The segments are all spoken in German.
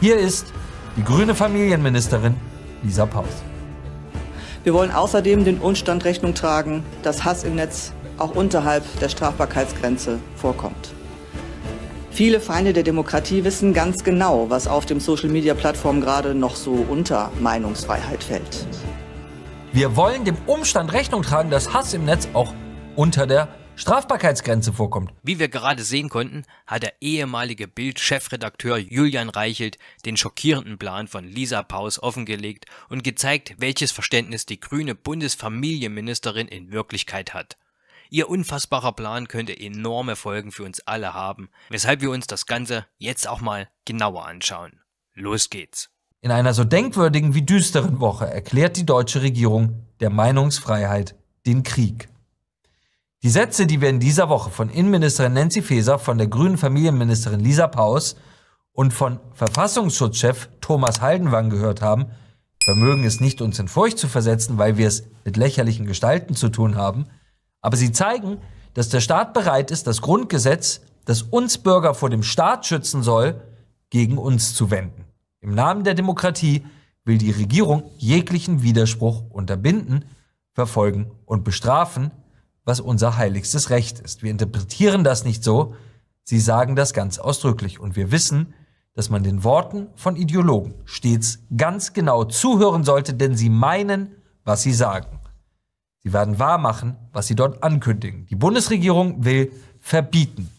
Hier ist die grüne Familienministerin Lisa Paus. Wir wollen außerdem den Unstand Rechnung tragen, dass Hass im Netz auch unterhalb der Strafbarkeitsgrenze vorkommt. Viele Feinde der Demokratie wissen ganz genau, was auf dem Social-Media-Plattformen gerade noch so unter Meinungsfreiheit fällt. Wir wollen dem Umstand Rechnung tragen, dass Hass im Netz auch unter der Strafbarkeitsgrenze vorkommt. Wie wir gerade sehen konnten, hat der ehemalige Bild-Chefredakteur Julian Reichelt den schockierenden Plan von Lisa Paus offengelegt und gezeigt, welches Verständnis die grüne Bundesfamilienministerin in Wirklichkeit hat. Ihr unfassbarer Plan könnte enorme Folgen für uns alle haben, weshalb wir uns das Ganze jetzt auch mal genauer anschauen. Los geht's. In einer so denkwürdigen wie düsteren Woche erklärt die deutsche Regierung der Meinungsfreiheit den Krieg. Die Sätze, die wir in dieser Woche von Innenministerin Nancy Faeser, von der grünen Familienministerin Lisa Paus und von Verfassungsschutzchef Thomas Haldenwang gehört haben, vermögen es nicht, uns in Furcht zu versetzen, weil wir es mit lächerlichen Gestalten zu tun haben, aber sie zeigen, dass der Staat bereit ist, das Grundgesetz, das uns Bürger vor dem Staat schützen soll, gegen uns zu wenden. Im Namen der Demokratie will die Regierung jeglichen Widerspruch unterbinden, verfolgen und bestrafen, was unser heiligstes Recht ist. Wir interpretieren das nicht so, sie sagen das ganz ausdrücklich und wir wissen, dass man den Worten von Ideologen stets ganz genau zuhören sollte, denn sie meinen, was sie sagen. Sie werden wahrmachen, was sie dort ankündigen. Die Bundesregierung will verbieten,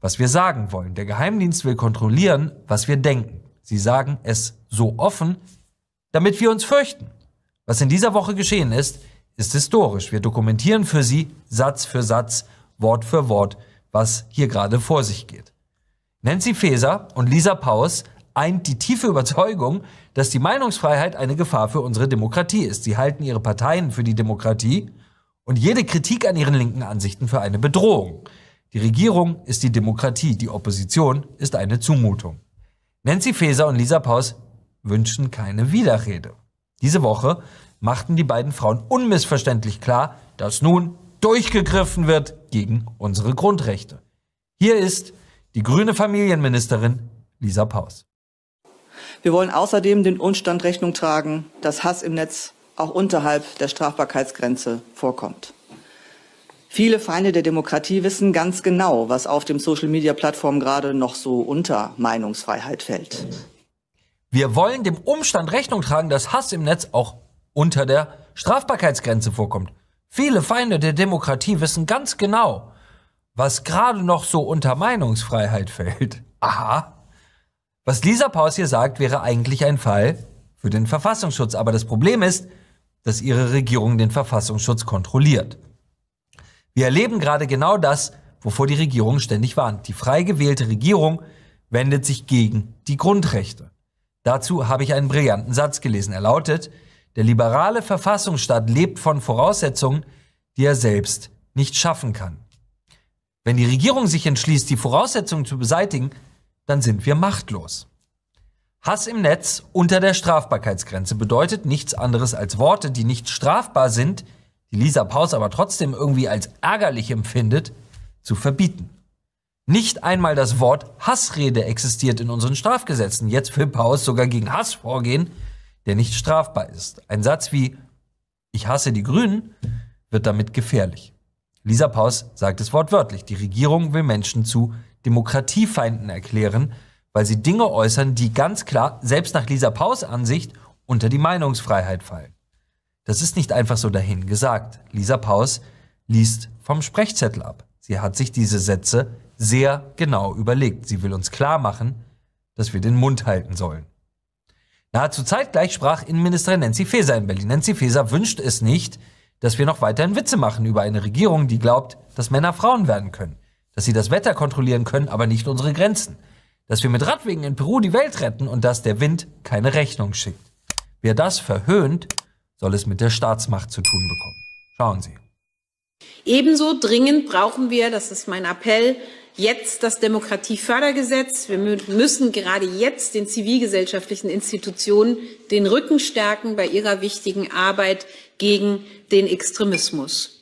was wir sagen wollen. Der Geheimdienst will kontrollieren, was wir denken. Sie sagen es so offen, damit wir uns fürchten. Was in dieser Woche geschehen ist, ist historisch. Wir dokumentieren für Sie Satz für Satz, Wort für Wort, was hier gerade vor sich geht. Nancy Faeser und Lisa Paus eint die tiefe Überzeugung, dass die Meinungsfreiheit eine Gefahr für unsere Demokratie ist. Sie halten ihre Parteien für die Demokratie und jede Kritik an ihren linken Ansichten für eine Bedrohung. Die Regierung ist die Demokratie, die Opposition ist eine Zumutung. Nancy Faeser und Lisa Paus wünschen keine Widerrede. Diese Woche machten die beiden Frauen unmissverständlich klar, dass nun durchgegriffen wird gegen unsere Grundrechte. Hier ist die grüne Familienministerin Lisa Paus. Wir wollen außerdem den Unstand Rechnung tragen, dass Hass im Netz auch unterhalb der Strafbarkeitsgrenze vorkommt. Viele Feinde der Demokratie wissen ganz genau, was auf dem social media plattform gerade noch so unter Meinungsfreiheit fällt. Wir wollen dem Umstand Rechnung tragen, dass Hass im Netz auch unter der Strafbarkeitsgrenze vorkommt. Viele Feinde der Demokratie wissen ganz genau, was gerade noch so unter Meinungsfreiheit fällt. Aha. Was Lisa Paus hier sagt, wäre eigentlich ein Fall für den Verfassungsschutz. Aber das Problem ist, dass ihre Regierung den Verfassungsschutz kontrolliert. Wir erleben gerade genau das, wovor die Regierung ständig warnt. Die frei gewählte Regierung wendet sich gegen die Grundrechte. Dazu habe ich einen brillanten Satz gelesen. Er lautet, der liberale Verfassungsstaat lebt von Voraussetzungen, die er selbst nicht schaffen kann. Wenn die Regierung sich entschließt, die Voraussetzungen zu beseitigen, dann sind wir machtlos. Hass im Netz unter der Strafbarkeitsgrenze bedeutet nichts anderes als Worte, die nicht strafbar sind, die Lisa Paus aber trotzdem irgendwie als ärgerlich empfindet, zu verbieten. Nicht einmal das Wort Hassrede existiert in unseren Strafgesetzen. Jetzt will Paus sogar gegen Hass vorgehen, der nicht strafbar ist. Ein Satz wie Ich hasse die Grünen wird damit gefährlich. Lisa Paus sagt es wortwörtlich. Die Regierung will Menschen zu Demokratiefeinden erklären, weil sie Dinge äußern, die ganz klar, selbst nach Lisa Paus Ansicht, unter die Meinungsfreiheit fallen. Das ist nicht einfach so dahin gesagt. Lisa Paus liest vom Sprechzettel ab. Sie hat sich diese Sätze sehr genau überlegt. Sie will uns klar machen, dass wir den Mund halten sollen. Nahezu zeitgleich sprach Innenministerin Nancy Faeser in Berlin. Nancy Faeser wünscht es nicht, dass wir noch weiterhin Witze machen über eine Regierung, die glaubt, dass Männer Frauen werden können, dass sie das Wetter kontrollieren können, aber nicht unsere Grenzen, dass wir mit Radwegen in Peru die Welt retten und dass der Wind keine Rechnung schickt. Wer das verhöhnt, soll es mit der Staatsmacht zu tun bekommen. Schauen Sie. Ebenso dringend brauchen wir, das ist mein Appell, jetzt das Demokratiefördergesetz. Wir müssen gerade jetzt den zivilgesellschaftlichen Institutionen den Rücken stärken bei ihrer wichtigen Arbeit gegen den Extremismus.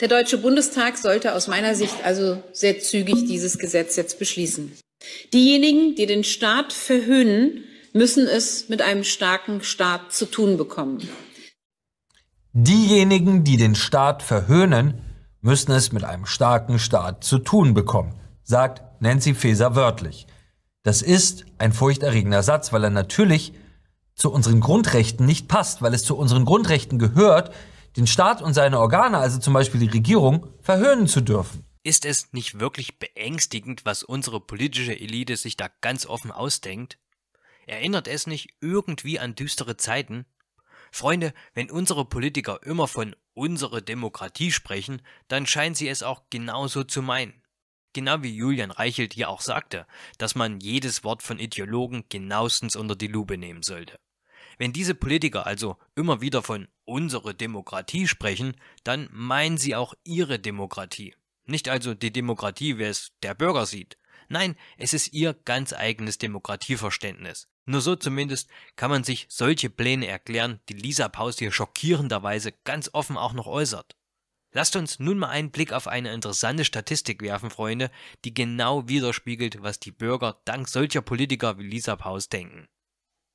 Der Deutsche Bundestag sollte aus meiner Sicht also sehr zügig dieses Gesetz jetzt beschließen. Diejenigen, die den Staat verhöhnen, müssen es mit einem starken Staat zu tun bekommen. Diejenigen, die den Staat verhöhnen, müssen es mit einem starken Staat zu tun bekommen, sagt Nancy Faeser wörtlich. Das ist ein furchterregender Satz, weil er natürlich zu unseren Grundrechten nicht passt, weil es zu unseren Grundrechten gehört, den Staat und seine Organe, also zum Beispiel die Regierung, verhöhnen zu dürfen. Ist es nicht wirklich beängstigend, was unsere politische Elite sich da ganz offen ausdenkt? Erinnert es nicht irgendwie an düstere Zeiten? Freunde, wenn unsere Politiker immer von unserer Demokratie sprechen, dann scheinen sie es auch genauso zu meinen. Genau wie Julian Reichelt hier auch sagte, dass man jedes Wort von Ideologen genauestens unter die Lupe nehmen sollte. Wenn diese Politiker also immer wieder von unserer Demokratie sprechen, dann meinen sie auch ihre Demokratie. Nicht also die Demokratie, wie es der Bürger sieht, Nein, es ist ihr ganz eigenes Demokratieverständnis. Nur so zumindest kann man sich solche Pläne erklären, die Lisa Paus hier schockierenderweise ganz offen auch noch äußert. Lasst uns nun mal einen Blick auf eine interessante Statistik werfen, Freunde, die genau widerspiegelt, was die Bürger dank solcher Politiker wie Lisa Paus denken.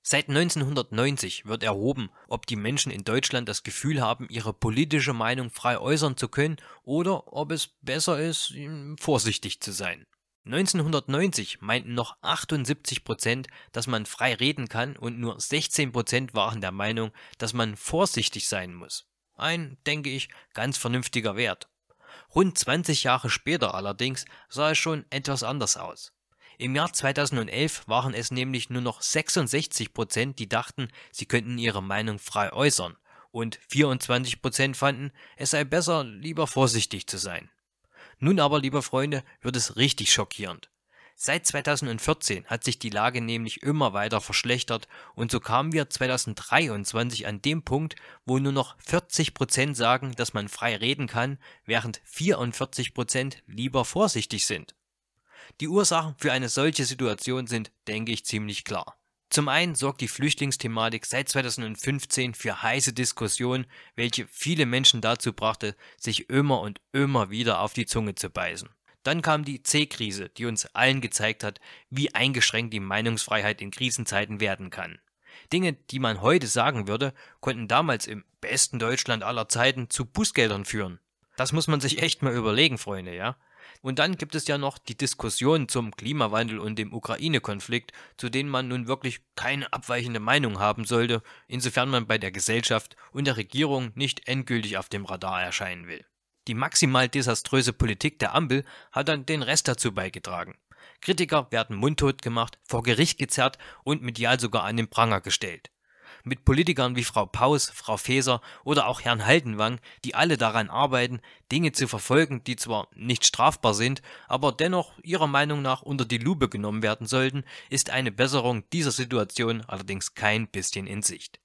Seit 1990 wird erhoben, ob die Menschen in Deutschland das Gefühl haben, ihre politische Meinung frei äußern zu können oder ob es besser ist, vorsichtig zu sein. 1990 meinten noch 78 dass man frei reden kann und nur 16 waren der Meinung, dass man vorsichtig sein muss. Ein, denke ich, ganz vernünftiger Wert. Rund 20 Jahre später allerdings sah es schon etwas anders aus. Im Jahr 2011 waren es nämlich nur noch 66 die dachten, sie könnten ihre Meinung frei äußern und 24 fanden, es sei besser, lieber vorsichtig zu sein. Nun aber, liebe Freunde, wird es richtig schockierend. Seit 2014 hat sich die Lage nämlich immer weiter verschlechtert und so kamen wir 2023 an dem Punkt, wo nur noch 40% sagen, dass man frei reden kann, während 44% lieber vorsichtig sind. Die Ursachen für eine solche Situation sind, denke ich, ziemlich klar. Zum einen sorgt die Flüchtlingsthematik seit 2015 für heiße Diskussionen, welche viele Menschen dazu brachte, sich immer und immer wieder auf die Zunge zu beißen. Dann kam die C-Krise, die uns allen gezeigt hat, wie eingeschränkt die Meinungsfreiheit in Krisenzeiten werden kann. Dinge, die man heute sagen würde, konnten damals im besten Deutschland aller Zeiten zu Bußgeldern führen. Das muss man sich echt mal überlegen, Freunde, ja? Und dann gibt es ja noch die Diskussion zum Klimawandel und dem Ukraine-Konflikt, zu denen man nun wirklich keine abweichende Meinung haben sollte, insofern man bei der Gesellschaft und der Regierung nicht endgültig auf dem Radar erscheinen will. Die maximal desaströse Politik der Ampel hat dann den Rest dazu beigetragen. Kritiker werden mundtot gemacht, vor Gericht gezerrt und medial sogar an den Pranger gestellt mit Politikern wie Frau Paus, Frau Faeser oder auch Herrn Haldenwang, die alle daran arbeiten, Dinge zu verfolgen, die zwar nicht strafbar sind, aber dennoch ihrer Meinung nach unter die Lupe genommen werden sollten, ist eine Besserung dieser Situation allerdings kein bisschen in Sicht.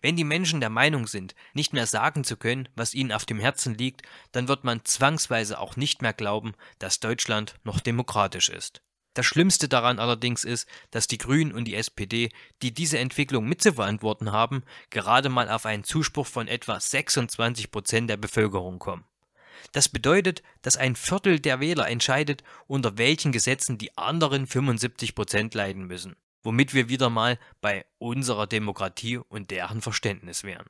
Wenn die Menschen der Meinung sind, nicht mehr sagen zu können, was ihnen auf dem Herzen liegt, dann wird man zwangsweise auch nicht mehr glauben, dass Deutschland noch demokratisch ist. Das Schlimmste daran allerdings ist, dass die Grünen und die SPD, die diese Entwicklung mitzuverantworten haben, gerade mal auf einen Zuspruch von etwa 26 Prozent der Bevölkerung kommen. Das bedeutet, dass ein Viertel der Wähler entscheidet, unter welchen Gesetzen die anderen 75 Prozent leiden müssen, womit wir wieder mal bei unserer Demokratie und deren Verständnis wären.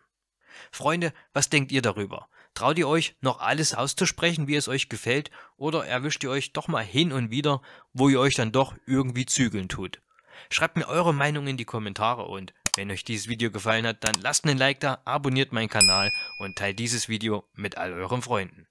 Freunde, was denkt ihr darüber? Traut ihr euch noch alles auszusprechen, wie es euch gefällt, oder erwischt ihr euch doch mal hin und wieder, wo ihr euch dann doch irgendwie zügeln tut? Schreibt mir eure Meinung in die Kommentare und wenn euch dieses Video gefallen hat, dann lasst einen Like da, abonniert meinen Kanal und teilt dieses Video mit all euren Freunden.